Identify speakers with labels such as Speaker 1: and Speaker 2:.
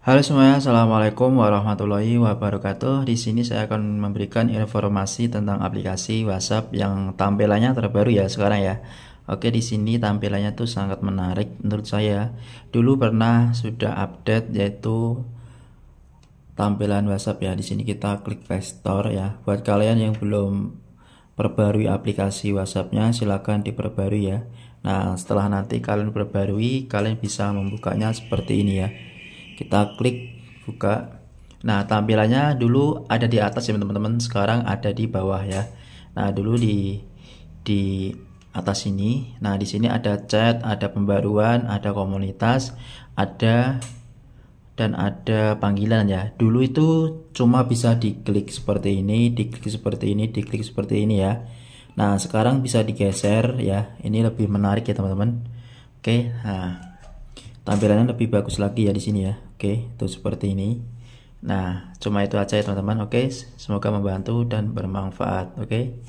Speaker 1: Halo semuanya, Assalamualaikum warahmatullahi wabarakatuh. Di sini saya akan memberikan informasi tentang aplikasi WhatsApp yang tampilannya terbaru ya sekarang ya. Oke, di sini tampilannya tuh sangat menarik menurut saya. Dulu pernah sudah update yaitu tampilan WhatsApp ya. Di sini kita klik Play Store ya. Buat kalian yang belum perbarui aplikasi WhatsAppnya silahkan diperbarui ya. Nah, setelah nanti kalian perbarui, kalian bisa membukanya seperti ini ya kita klik buka nah tampilannya dulu ada di atas ya teman-teman sekarang ada di bawah ya nah dulu di di atas ini nah di sini ada chat ada pembaruan ada komunitas ada dan ada panggilan ya dulu itu cuma bisa diklik seperti ini diklik seperti ini diklik seperti ini ya nah sekarang bisa digeser ya ini lebih menarik ya teman-teman oke nah tampilannya lebih bagus lagi ya di sini ya Oke, itu seperti ini. Nah, cuma itu aja ya teman-teman. Oke, semoga membantu dan bermanfaat. Oke.